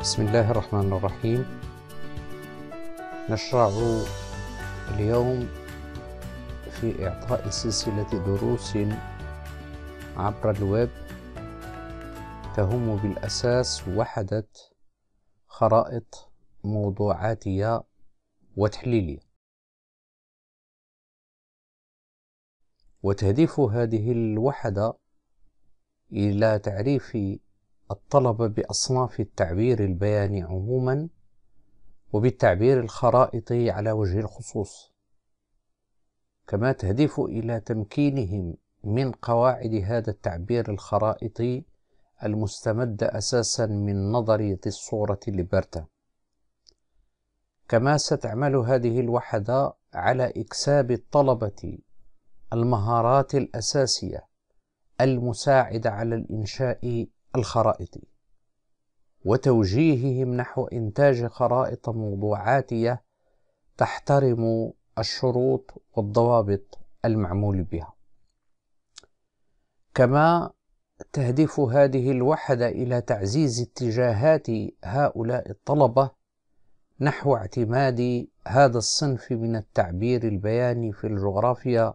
بسم الله الرحمن الرحيم نشرع اليوم في إعطاء سلسلة دروس عبر الويب تهم بالأساس وحدة خرائط موضوعاتية وتحليلية وتهدف هذه الوحدة إلى تعريف الطلبة بأصناف التعبير البياني عموما وبالتعبير الخرائطي على وجه الخصوص كما تهدف إلى تمكينهم من قواعد هذا التعبير الخرائطي المستمد أساسا من نظرية الصورة لبرتا كما ستعمل هذه الوحدة على إكساب الطلبة المهارات الأساسية المساعدة على الإنشاء الخرائط وتوجيههم نحو إنتاج خرائط موضوعاتية تحترم الشروط والضوابط المعمول بها كما تهدف هذه الوحدة إلى تعزيز اتجاهات هؤلاء الطلبة نحو اعتماد هذا الصنف من التعبير البياني في الجغرافيا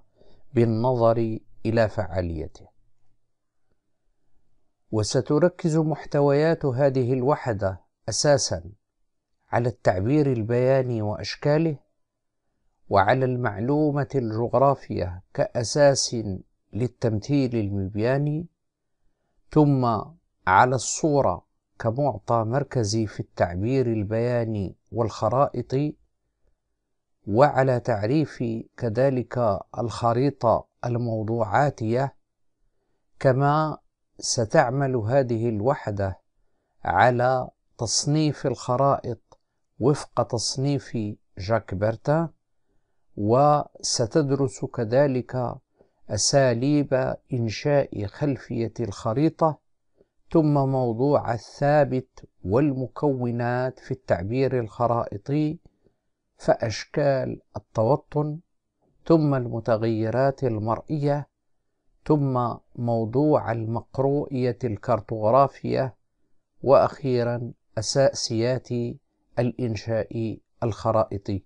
بالنظر إلى فعاليته وستركز محتويات هذه الوحدة أساسا على التعبير البياني وأشكاله وعلى المعلومة الجغرافية كأساس للتمثيل المبياني ثم على الصورة كمعطى مركزي في التعبير البياني والخرائط وعلى تعريف كذلك الخريطة الموضوعاتية كما ستعمل هذه الوحدة على تصنيف الخرائط وفق تصنيف جاك بيرتا وستدرس كذلك أساليب إنشاء خلفية الخريطة ثم موضوع الثابت والمكونات في التعبير الخرائطي فأشكال التوطن ثم المتغيرات المرئية ثم موضوع المقروئية الكارتوغرافية وأخيرا أساسيات الإنشاء الخرائطي